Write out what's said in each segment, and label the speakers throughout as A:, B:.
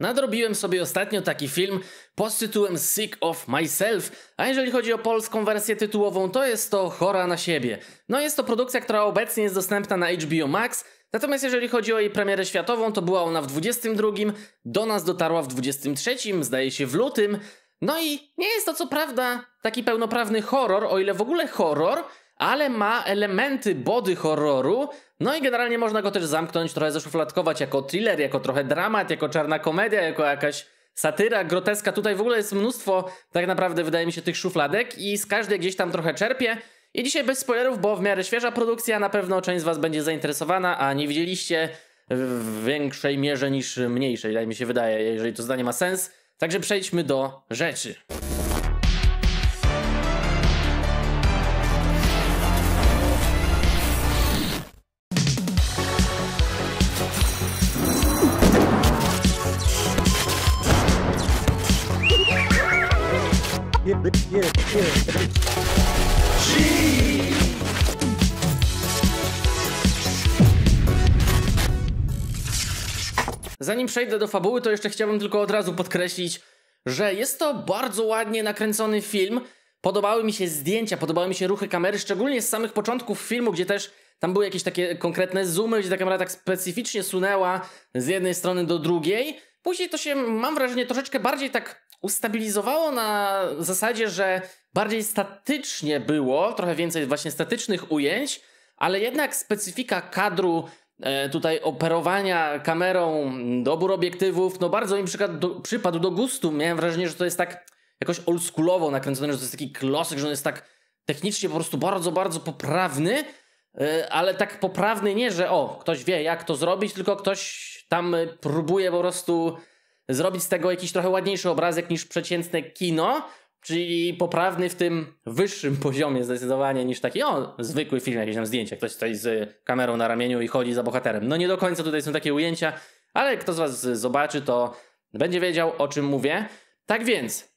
A: Nadrobiłem sobie ostatnio taki film pod tytułem Sick of Myself, a jeżeli chodzi o polską wersję tytułową, to jest to Chora na siebie. No jest to produkcja, która obecnie jest dostępna na HBO Max, natomiast jeżeli chodzi o jej premierę światową, to była ona w 22, do nas dotarła w 23, zdaje się w lutym. No i nie jest to co prawda taki pełnoprawny horror, o ile w ogóle horror, ale ma elementy body horroru, no i generalnie można go też zamknąć, trochę zaszufladkować jako thriller, jako trochę dramat, jako czarna komedia, jako jakaś satyra, groteska. Tutaj w ogóle jest mnóstwo, tak naprawdę wydaje mi się, tych szufladek i z każdej gdzieś tam trochę czerpie. I dzisiaj bez spoilerów, bo w miarę świeża produkcja, na pewno część z was będzie zainteresowana, a nie widzieliście w większej mierze niż mniejszej, jak mi się wydaje, jeżeli to zdanie ma sens. Także przejdźmy do rzeczy. Zanim przejdę do fabuły, to jeszcze chciałbym tylko od razu podkreślić, że jest to bardzo ładnie nakręcony film. Podobały mi się zdjęcia, podobały mi się ruchy kamery, szczególnie z samych początków filmu, gdzie też tam były jakieś takie konkretne zoomy, gdzie ta kamera tak specyficznie sunęła z jednej strony do drugiej. Później to się, mam wrażenie, troszeczkę bardziej tak ustabilizowało na zasadzie, że bardziej statycznie było, trochę więcej właśnie statycznych ujęć, ale jednak specyfika kadru, E, tutaj operowania kamerą, dobór obiektywów, no bardzo mi przypadł do, przypadł do gustu. Miałem wrażenie, że to jest tak jakoś oldschoolowo nakręcone, że to jest taki klosek, że on jest tak technicznie po prostu bardzo, bardzo poprawny, e, ale tak poprawny nie, że o, ktoś wie jak to zrobić, tylko ktoś tam próbuje po prostu zrobić z tego jakiś trochę ładniejszy obrazek niż przeciętne kino. Czyli poprawny w tym wyższym poziomie zdecydowanie niż taki, o, zwykły film, jakieś tam zdjęcie, ktoś stoi z kamerą na ramieniu i chodzi za bohaterem. No nie do końca tutaj są takie ujęcia, ale kto z Was zobaczy, to będzie wiedział o czym mówię. Tak więc,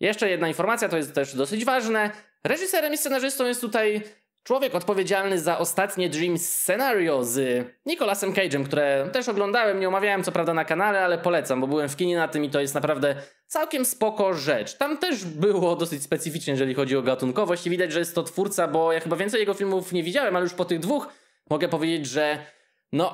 A: jeszcze jedna informacja, to jest też dosyć ważne. Reżyserem i scenarzystą jest tutaj Człowiek odpowiedzialny za ostatnie Dream Scenario z Nicolasem Cage'em, które też oglądałem, nie omawiałem co prawda na kanale, ale polecam, bo byłem w kinie na tym i to jest naprawdę całkiem spoko rzecz. Tam też było dosyć specyficznie, jeżeli chodzi o gatunkowość i widać, że jest to twórca, bo ja chyba więcej jego filmów nie widziałem, ale już po tych dwóch mogę powiedzieć, że no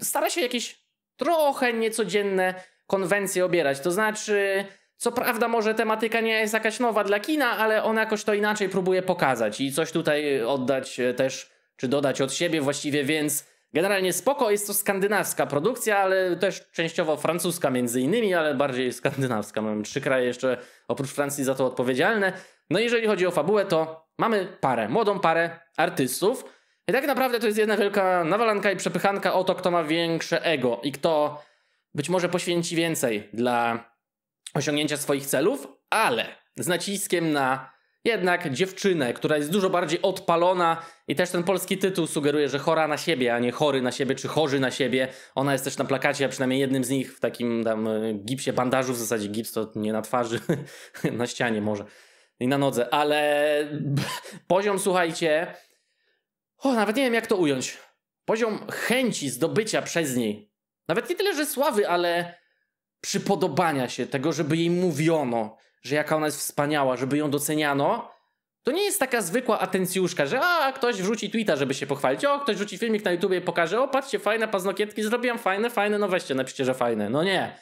A: stara się jakieś trochę niecodzienne konwencje obierać. To znaczy co prawda może tematyka nie jest jakaś nowa dla kina, ale ona jakoś to inaczej próbuje pokazać i coś tutaj e, oddać e, też, czy dodać od siebie właściwie, więc generalnie spoko, jest to skandynawska produkcja, ale też częściowo francuska między innymi, ale bardziej skandynawska. Mamy trzy kraje jeszcze oprócz Francji za to odpowiedzialne. No jeżeli chodzi o fabułę, to mamy parę, młodą parę artystów, i tak naprawdę to jest jedna wielka nawalanka i przepychanka o to, kto ma większe ego i kto być może poświęci więcej dla osiągnięcia swoich celów, ale z naciskiem na jednak dziewczynę, która jest dużo bardziej odpalona i też ten polski tytuł sugeruje, że chora na siebie, a nie chory na siebie czy chorzy na siebie. Ona jest też na plakacie, a przynajmniej jednym z nich w takim tam e, gipsie, bandażu w zasadzie. Gips to nie na twarzy, na ścianie może i na nodze, ale poziom, słuchajcie, o, nawet nie wiem jak to ująć. Poziom chęci zdobycia przez niej. Nawet nie tyle, że sławy, ale przypodobania się, tego, żeby jej mówiono, że jaka ona jest wspaniała, żeby ją doceniano, to nie jest taka zwykła atencjuszka, że a, ktoś wrzuci tweeta, żeby się pochwalić, o, ktoś wrzuci filmik na YouTubie i pokaże, o, patrzcie, fajne paznokietki zrobiłam, fajne, fajne, no weźcie, napiszcie, że fajne. No nie.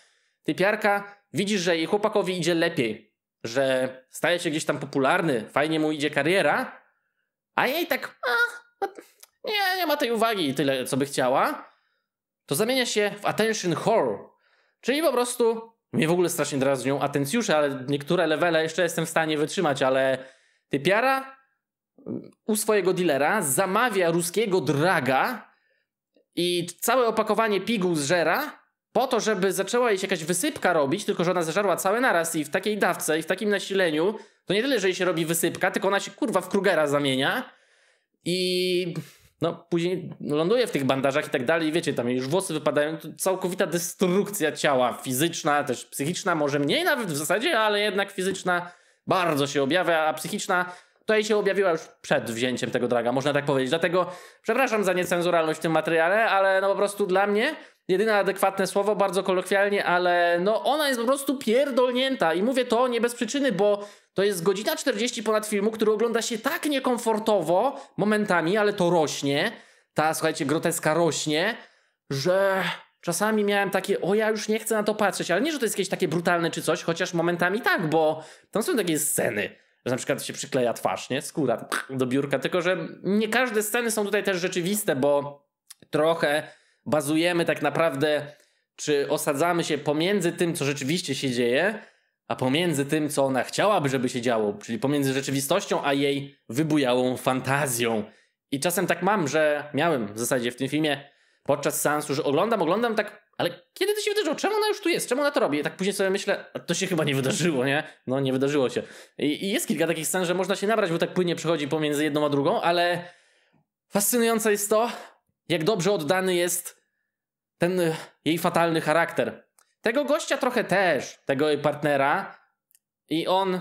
A: Typiarka, widzisz, że jej chłopakowi idzie lepiej, że staje się gdzieś tam popularny, fajnie mu idzie kariera, a jej tak, a, no, nie, nie ma tej uwagi tyle, co by chciała, to zamienia się w attention whore, Czyli po prostu mnie w ogóle strasznie drażnią atencjusze, ale niektóre levele jeszcze jestem w stanie wytrzymać, ale typiara u swojego dealera zamawia ruskiego draga i całe opakowanie piguł zżera po to, żeby zaczęła jej się jakaś wysypka robić, tylko że ona zżarła całe naraz i w takiej dawce i w takim nasileniu, to nie tyle, że jej się robi wysypka, tylko ona się kurwa w Krugera zamienia i no później ląduje w tych bandażach i tak dalej, wiecie, tam już włosy wypadają, całkowita destrukcja ciała, fizyczna, też psychiczna, może mniej nawet w zasadzie, ale jednak fizyczna bardzo się objawia, a psychiczna tutaj się objawiła już przed wzięciem tego draga, można tak powiedzieć. Dlatego przepraszam za niecenzuralność w tym materiale, ale no po prostu dla mnie jedyne adekwatne słowo, bardzo kolokwialnie, ale no ona jest po prostu pierdolnięta i mówię to nie bez przyczyny, bo to jest godzina 40 ponad filmu, który ogląda się tak niekomfortowo momentami, ale to rośnie, ta słuchajcie groteska rośnie, że czasami miałem takie, o ja już nie chcę na to patrzeć, ale nie, że to jest jakieś takie brutalne czy coś, chociaż momentami tak, bo tam są takie sceny, że na przykład się przykleja twarz, nie? Skóra do biurka, tylko że nie każde sceny są tutaj też rzeczywiste, bo trochę bazujemy tak naprawdę, czy osadzamy się pomiędzy tym, co rzeczywiście się dzieje, a pomiędzy tym, co ona chciałaby, żeby się działo, czyli pomiędzy rzeczywistością, a jej wybujałą fantazją. I czasem tak mam, że miałem w zasadzie w tym filmie podczas seansu, że oglądam, oglądam tak, ale kiedy to się wydarzyło? Czemu ona już tu jest? Czemu ona to robi? I tak później sobie myślę, to się chyba nie wydarzyło, nie? No nie wydarzyło się. I, i jest kilka takich scen, że można się nabrać, bo tak płynie przechodzi pomiędzy jedną a drugą, ale fascynujące jest to, jak dobrze oddany jest ten y, jej fatalny charakter. Tego gościa trochę też, tego jej partnera. I on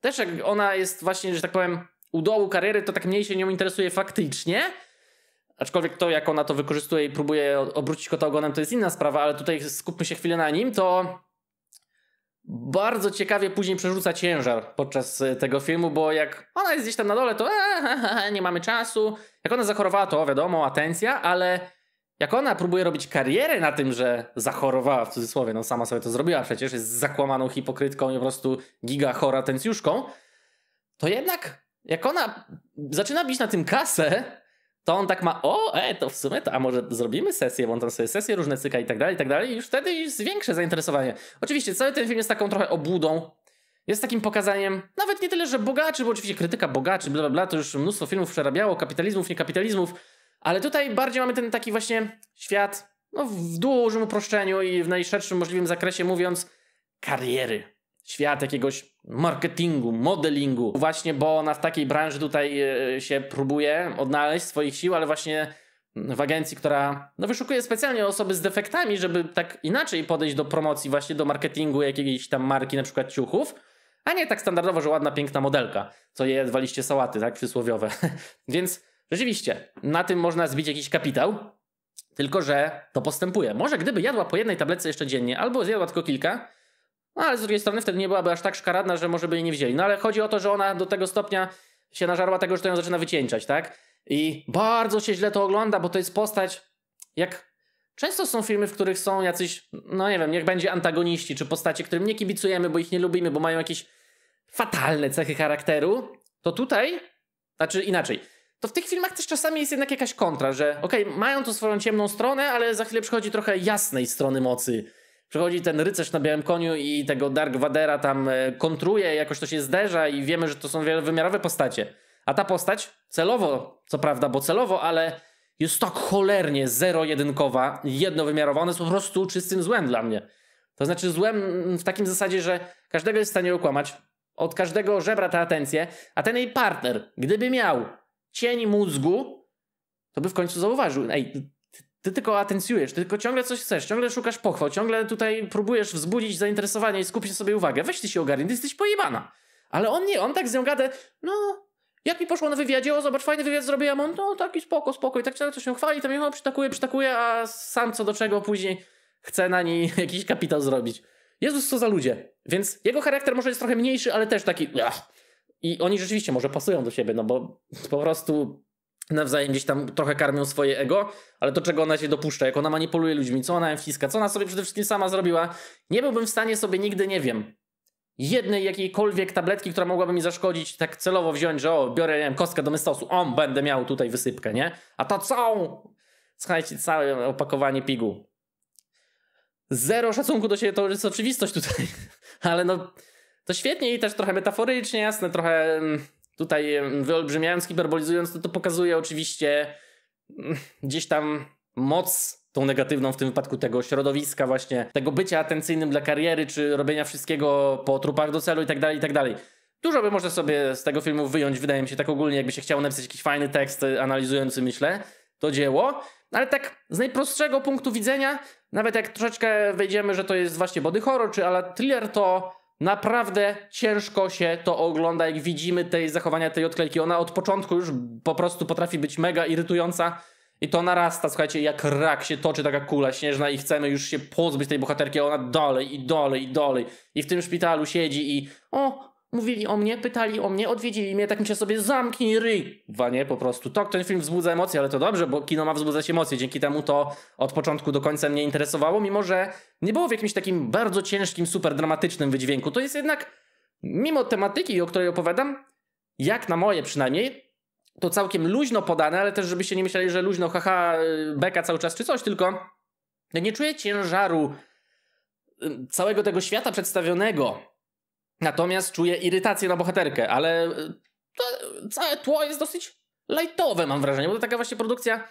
A: też, jak ona jest właśnie, że tak powiem, u dołu kariery, to tak mniej się nią interesuje faktycznie. Aczkolwiek to, jak ona to wykorzystuje i próbuje obrócić kota ogonem, to jest inna sprawa, ale tutaj skupmy się chwilę na nim, to bardzo ciekawie później przerzuca ciężar podczas e, tego filmu, bo jak ona jest gdzieś tam na dole, to e, nie mamy czasu. Jak ona zachorowała, to wiadomo, atencja, ale jak ona próbuje robić karierę na tym, że zachorowała, w cudzysłowie, no sama sobie to zrobiła przecież, jest zakłamaną hipokrytką i po prostu giga chora atencjuszką, to jednak jak ona zaczyna bić na tym kasę, to on tak ma, o, e, to w sumie, to, a może zrobimy sesję, włączam sobie sesję różne cyka i tak dalej, i tak dalej i już wtedy większe zainteresowanie. Oczywiście cały ten film jest taką trochę obudą, jest takim pokazaniem, nawet nie tyle, że bogaczy, bo oczywiście krytyka bogaczy, bla, bla, bla, to już mnóstwo filmów przerabiało, kapitalizmów, niekapitalizmów, ale tutaj bardziej mamy ten taki właśnie świat, no, w dużym uproszczeniu i w najszerszym możliwym zakresie mówiąc, kariery świat jakiegoś marketingu, modelingu, właśnie bo na takiej branży tutaj e, się próbuje odnaleźć swoich sił, ale właśnie w agencji, która no, wyszukuje specjalnie osoby z defektami, żeby tak inaczej podejść do promocji, właśnie do marketingu jakiejś tam marki, na przykład ciuchów, a nie tak standardowo, że ładna, piękna modelka, co je dwa sałaty, tak, przysłowiowe. Więc rzeczywiście, na tym można zbić jakiś kapitał, tylko że to postępuje. Może gdyby jadła po jednej tablecie jeszcze dziennie, albo zjadła tylko kilka, no ale z drugiej strony wtedy nie byłaby aż tak szkaradna, że może by jej nie wzięli. No ale chodzi o to, że ona do tego stopnia się nażarła tego, że to ją zaczyna wycieńczać, tak? I bardzo się źle to ogląda, bo to jest postać jak... Często są filmy, w których są jacyś, no nie wiem, niech będzie antagoniści, czy postacie, którym nie kibicujemy, bo ich nie lubimy, bo mają jakieś fatalne cechy charakteru. To tutaj, znaczy inaczej, to w tych filmach też czasami jest jednak jakaś kontra, że okej, okay, mają tu swoją ciemną stronę, ale za chwilę przychodzi trochę jasnej strony mocy przychodzi ten rycerz na białym koniu i tego Dark Vadera tam e, kontruje, jakoś to się zderza i wiemy, że to są wielowymiarowe postacie. A ta postać celowo, co prawda, bo celowo, ale jest tak cholernie zero-jedynkowa, jednowymiarowa, ona jest po prostu czystym złem dla mnie. To znaczy złem w takim zasadzie, że każdego jest w stanie ukłamać, od każdego żebra ta atencję, a ten jej partner, gdyby miał cień mózgu, to by w końcu zauważył, ej, ty tylko atencjujesz, ty tylko ciągle coś chcesz, ciągle szukasz pochwał, ciągle tutaj próbujesz wzbudzić zainteresowanie i skupić sobie uwagę. Weź ty się ogarnij, ty jesteś pojebana. Ale on nie, on tak z nią gada, no, jak mi poszło na wywiadzie, o zobacz, fajny wywiad zrobiłem, on, no taki spoko, spoko i tak ciągle się chwali, tam ją przytakuje, przytakuje, a sam co do czego później chce na niej jakiś kapitał zrobić. Jezus, co za ludzie. Więc jego charakter może jest trochę mniejszy, ale też taki... Ach. I oni rzeczywiście może pasują do siebie, no bo po prostu nawzajem gdzieś tam trochę karmią swoje ego, ale to czego ona się dopuszcza, jak ona manipuluje ludźmi, co ona im wciska, co ona sobie przede wszystkim sama zrobiła, nie byłbym w stanie sobie nigdy, nie wiem, jednej jakiejkolwiek tabletki, która mogłaby mi zaszkodzić, tak celowo wziąć, że o, biorę, nie wiem, kostkę do mystosu, on będę miał tutaj wysypkę, nie? A to całą, słuchajcie, całe opakowanie pigu, Zero szacunku do siebie, to jest oczywistość tutaj, ale no, to świetnie i też trochę metaforycznie, jasne, trochę... Mm, tutaj wyolbrzymiając, hiperbolizując, to, to pokazuje oczywiście mm, gdzieś tam moc tą negatywną w tym wypadku tego środowiska właśnie, tego bycia atencyjnym dla kariery, czy robienia wszystkiego po trupach do celu i tak dalej, i tak dalej. Dużo by można sobie z tego filmu wyjąć, wydaje mi się tak ogólnie, jakby się chciało napisać jakiś fajny tekst e, analizujący, myślę, to dzieło. Ale tak z najprostszego punktu widzenia, nawet jak troszeczkę wejdziemy, że to jest właśnie body horror czy ala thriller, to Naprawdę ciężko się to ogląda, jak widzimy tej zachowania tej odklejki. Ona od początku już po prostu potrafi być mega irytująca i to narasta, słuchajcie, jak rak się toczy taka kula śnieżna i chcemy już się pozbyć tej bohaterki, ona dalej i dalej i dalej. I w tym szpitalu siedzi i o, mówili o mnie, pytali o mnie, odwiedzili mnie, tak mi się sobie zamknij ryj, nie, po prostu. Tak, ten film wzbudza emocje, ale to dobrze, bo kino ma wzbudzać emocje, dzięki temu to od początku do końca mnie interesowało, mimo że nie było w jakimś takim bardzo ciężkim, super dramatycznym wydźwięku. To jest jednak, mimo tematyki, o której opowiadam, jak na moje przynajmniej, to całkiem luźno podane, ale też żebyście nie myśleli, że luźno, haha, y, beka cały czas czy coś, tylko nie czuję ciężaru y, całego tego świata przedstawionego, Natomiast czuję irytację na bohaterkę, ale e, to, całe tło jest dosyć lightowe, mam wrażenie, bo to taka właśnie produkcja,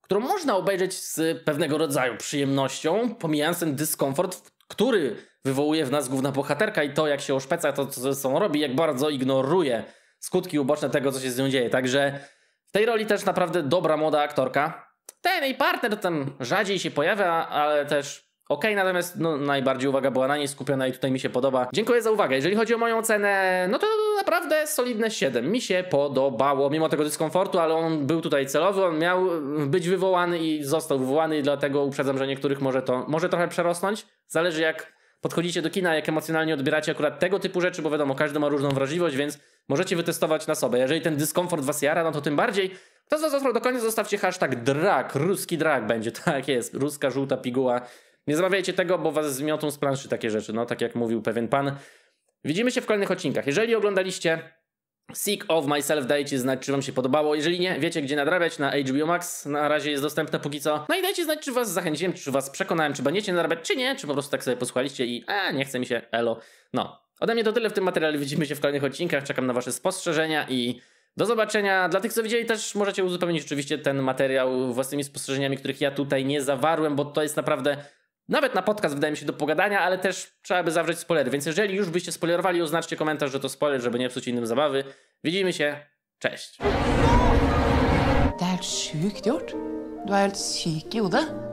A: którą można obejrzeć z pewnego rodzaju przyjemnością, pomijając ten dyskomfort, który wywołuje w nas główna bohaterka i to, jak się oszpeca, to co ze sobą robi, jak bardzo ignoruje skutki uboczne tego, co się z nią dzieje. Także w tej roli też naprawdę dobra młoda aktorka. Ten jej partner tam rzadziej się pojawia, ale też Ok, natomiast no, najbardziej uwaga była na niej skupiona i tutaj mi się podoba. Dziękuję za uwagę. Jeżeli chodzi o moją cenę, no to naprawdę solidne 7. Mi się podobało, mimo tego dyskomfortu, ale on był tutaj celowy, on miał być wywołany i został wywołany i dlatego uprzedzam, że niektórych może to może trochę przerosnąć. Zależy jak podchodzicie do kina, jak emocjonalnie odbieracie akurat tego typu rzeczy, bo wiadomo, każdy ma różną wrażliwość, więc możecie wytestować na sobie. Jeżeli ten dyskomfort was jara, no to tym bardziej. To do końca zostawcie hashtag drag, ruski drag będzie, tak jest, ruska żółta piguła. Nie zamawiajcie tego, bo was zmiotą z planszy takie rzeczy, no tak jak mówił pewien pan. Widzimy się w kolejnych odcinkach. Jeżeli oglądaliście Sick of Myself, dajcie znać, czy wam się podobało. Jeżeli nie, wiecie gdzie nadrabiać na HBO Max. Na razie jest dostępne póki co. No i dajcie znać, czy was zachęciłem, czy was przekonałem, czy będziecie nadrabiać, czy nie, czy po prostu tak sobie posłuchaliście i a, nie chce mi się, elo. No. Ode mnie to tyle w tym materiale. Widzimy się w kolejnych odcinkach. Czekam na wasze spostrzeżenia i do zobaczenia. Dla tych, co widzieli, też możecie uzupełnić oczywiście ten materiał własnymi spostrzeżeniami, których ja tutaj nie zawarłem, bo to jest naprawdę nawet na podcast wydaje mi się do pogadania, ale też trzeba by zawrzeć spoilery. Więc jeżeli już byście spoilerowali, oznaczcie komentarz, że to spoiler, żeby nie psuć innym zabawy. Widzimy się. Cześć. To er er jest